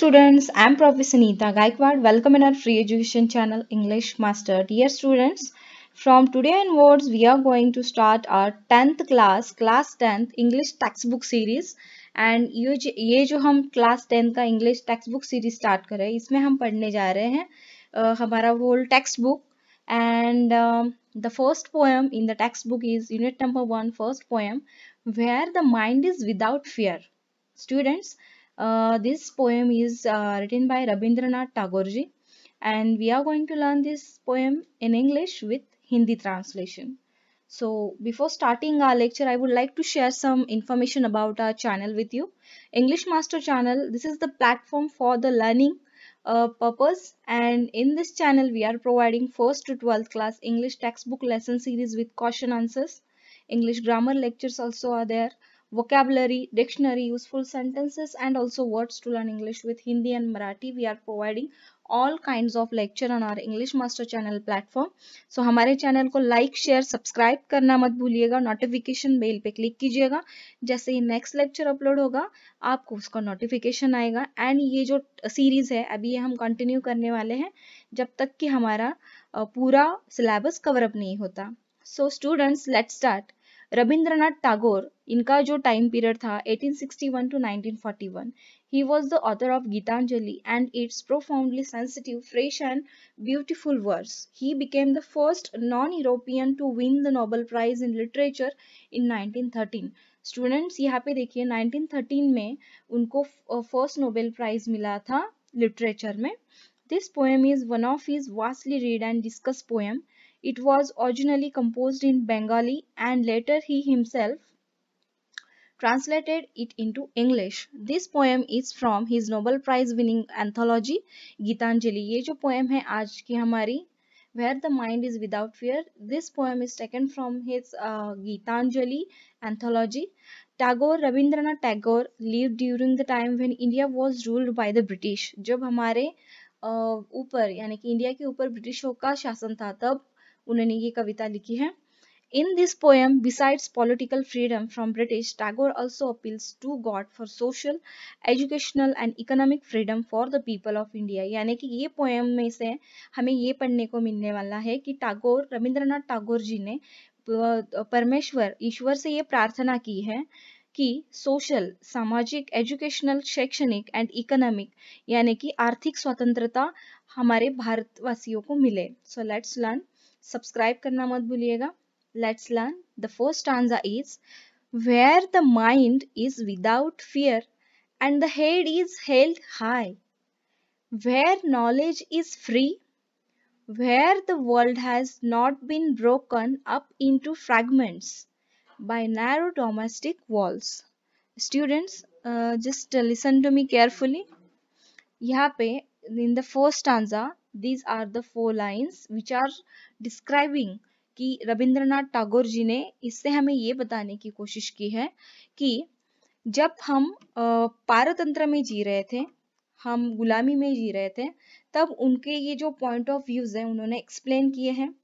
students, I am Professor Neeta Gaikwad. Welcome in our free education channel English Master. Dear students, from today onwards we are going to start our 10th class, class 10th English textbook series. and ye ये जो हम class tenth का English textbook series start कर रहे हैं इसमें हम पढ़ने जा रहे हैं uh, हमारा whole textbook and the first poem in the textbook is unit number one first poem where the mind is without fear students Uh, this poem is uh, written by Rabindranath Tagoreji and we are going to learn this poem in English with Hindi translation. So before starting our lecture, I would like to share some information about our channel with you. English Master channel, this is the platform for the learning uh, purpose and in this channel we are providing 1st to 12th class English textbook lesson series with caution answers. English grammar lectures also are there vocabulary, dictionary, useful sentences and also words to learn English with Hindi and Marathi. We are providing all kinds of lecture on our English Master Channel platform. So हमारे channel को like share subscribe करना मत भूलिएगा notification bell पे click कीजिएगा jaise hi next lecture upload hoga aapko uska notification aayega and ye jo series hai abhi ye hum continue karne wale hain jab tak ki hamara pura syllabus cover up nahi hota so students let's start Rabindranath Tagore इनका जो time period था 1861 to 1941 he was the author of Gitanjali and its profoundly sensitive fresh and beautiful verse he became the first non European to win the Nobel prize in literature in 1913 students यहाँ पे देखिए 1913 में उनको first Nobel prize मिला था literature में this poem is one of his vastly read and discuss poem It was originally composed in Bengali and later he himself translated it into English. This poem is from his Nobel Prize winning anthology Gitanjali. ये poem है आज Where the Mind is Without Fear. This poem is taken from his uh, Gitanjali anthology. Tagore, Rabindranath Tagore lived during the time when India was ruled by the British. जब हमारे uh, ऊपर यानी कि India के ऊपर ब्रिटिशों का शासन था तब उन्होंने ये कविता लिखी है in this poem besides political freedom from British Tagore also appeals to God for social educational and economic freedom for the people of India यानी कि ये पोएम में से हमें ये पढ़ने को मिलने वाला है कि टागोर रविंद्रनाथ टागोर जी ने परमेश्वर ईश्वर से ये प्रार्थना की है कि सोशल सामाजिक एजुकेशनल शैक्षणिक एंड इकोनॉमिक यानी कि आर्थिक स्वतंत्रता हमारे भारतवासियों को मिले सो लेट्स लर्न सब्सक्राइब करना मत भूलिएगा let's learn the first answer is where the mind is without fear and the head is held high where knowledge is free where the world has not been broken up into fragments by narrow domestic walls students just listen to me carefully यहाँ पे in the first answer these are the four lines which are describing कि रविंद्रनाथ टागोर जी ने इससे हमें ये बताने की कोशिश की है कि जब हम पारतंत्र में जी रहे थे हम गुलामी में जी रहे थे तब उनके ये जो पॉइंट ऑफ व्यूज है उन्होंने एक्सप्लेन किए हैं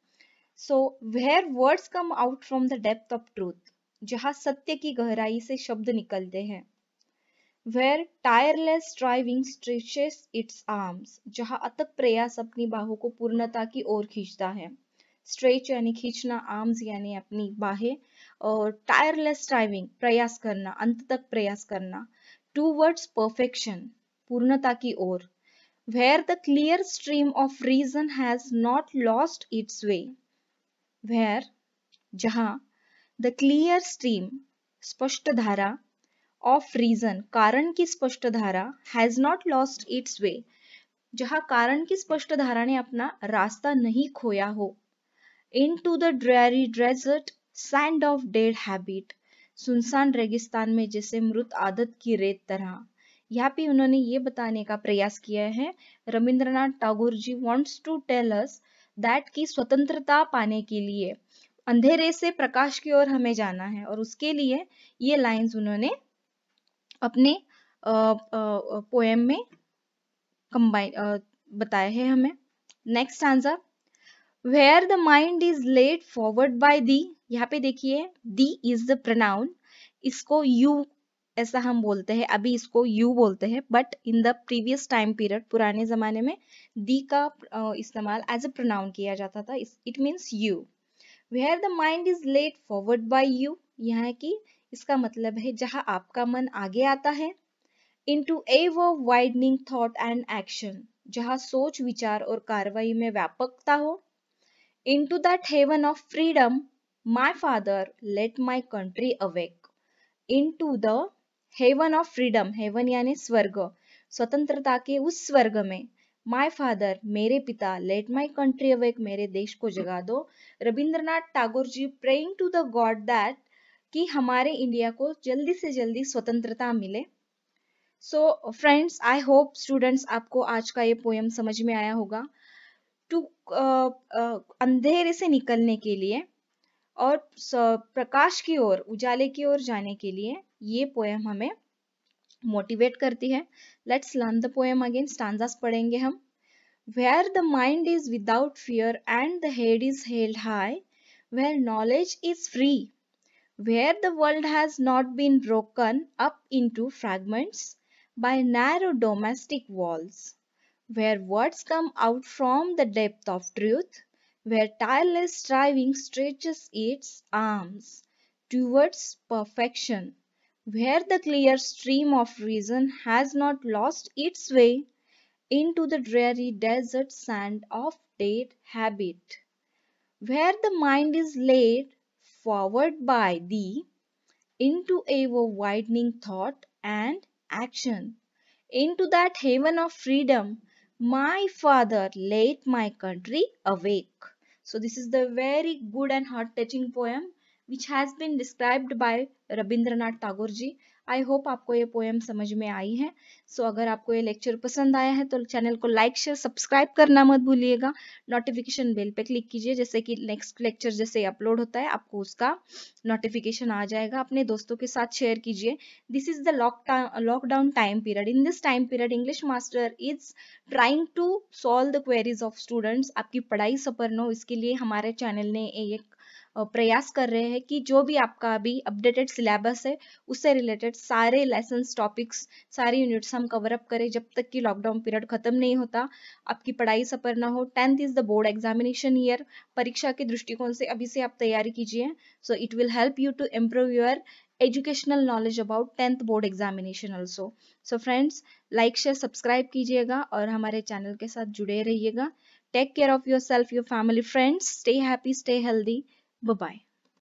so where words come out from the depth of truth जहाँ सत्य की गहराई से शब्द निकलते हैं where tireless driving stretches its arms जहां अथक प्रयास अपनी बाहों को पूर्णता की ओर खींचता है स्ट्रेच यानी खींचना आर्म्स यानी अपनी बाहें और टायरलेस ड्राइविंग प्रयास करना अंत तक प्रयास करना टू वर्ड्स परफेक्शन पूर्णता की ओर where the clear stream of reason has not lost its way where जहां द क्लियर स्ट्रीम स्पष्ट धारा ऑफ रीजन कारण की स्पष्ट धारा has not lost its way जहां कारण की स्पष्ट धारा ने अपना रास्ता नहीं खोया हो into the dreary desert sand of dead habit सुनसान रेगिस्तान में जैसे मृत आदत की रेत तरह यहाँ पे उन्होंने ये बताने का प्रयास किया है Rabindranath Tagore ji wants to tell us that की स्वतंत्रता पाने के लिए अंधेरे से प्रकाश की ओर हमें जाना है और उसके लिए ये लाइंस उन्होंने अपने पोएम में कंबाइन बताया है हमें next answer where the mind is led forward by thee यहाँ पे देखिए दी इज द प्रनाउन इसको यू ऐसा हम बोलते हैं अभी इसको यू बोलते हैं but in the previous time period पुराने जमाने में दी का इस्तेमाल एज अ प्रोनाउन किया जाता था it means you where the mind is led forward by you यहाँ की इसका मतलब है जहां आपका मन आगे आता है इंटू ए वो वाइडनिंग थॉट एंड एक्शन जहां सोच विचार और कार्रवाई में व्यापकता हो into that heaven of freedom my father let my country awake into the heaven of freedom heaven यानी स्वर्ग स्वतंत्रता के उस स्वर्ग में माय फादर मेरे पिता लेट माय कंट्री अवेक मेरे देश को जगा दो Rabindranath Tagore ji praying to the God that कि हमारे इंडिया को जल्दी से जल्दी स्वतंत्रता मिले so friends I hope students आपको आज का ये पोएम समझ में आया होगा टू uh, uh, अंधेरे से निकलने के लिए और प्रकाश की ओर उजाले की ओर जाने के लिए ये पोएम हमें मोटिवेट करती है let's learn the poem again stanzas पढ़ेंगे हम where the mind is without fear and the head is held high where knowledge is free where the world has not been broken up into fragments by narrow domestic walls, where words come out from the depth of truth, where tireless striving stretches its arms towards perfection, where the clear stream of reason has not lost its way into the dreary desert sand of dead habit, where the mind is laid forward by the into our widening thought and action. Into that haven of freedom, my father laid my country awake. So this is the very good and heart-touching poem which has been described by Rabindranath Tagore ji I hope आपको ये poem समझ में आई है सो so, अगर आपको ये lecture पसंद आया है तो चैनल को लाइक शेयर सब्सक्राइब करना मत भूलिएगा नोटिफिकेशन बेल पे क्लिक कीजिए जैसे कि नेक्स्ट लेक्चर जैसे अपलोड होता है आपको उसका नोटिफिकेशन आ जाएगा अपने दोस्तों के साथ शेयर कीजिए this is the lock lockdown time period in this time period English master is trying to solve the queries of students आपकी पढ़ाई सफर नो इसके लिए हमारे चैनल ने एक प्रयास कर रहे हैं कि जो भी आपका अभी अपडेटेड सिलेबस है उससे रिलेटेड सारे लेसन टॉपिक्स सारी यूनिट्स हम कवर अप करें जब तक कि लॉकडाउन पीरियड खत्म नहीं होता आपकी पढ़ाई सफर ना हो tenth is the board examination year परीक्षा के दृष्टिकोण से अभी से आप तैयारी कीजिए so it will help you to improve your educational knowledge about tenth board examination also so friends like share subscribe कीजिएगा और हमारे चैनल के साथ जुड़े रहिएगा take care of yourself your family friends stay happy stay healthy Bye bye.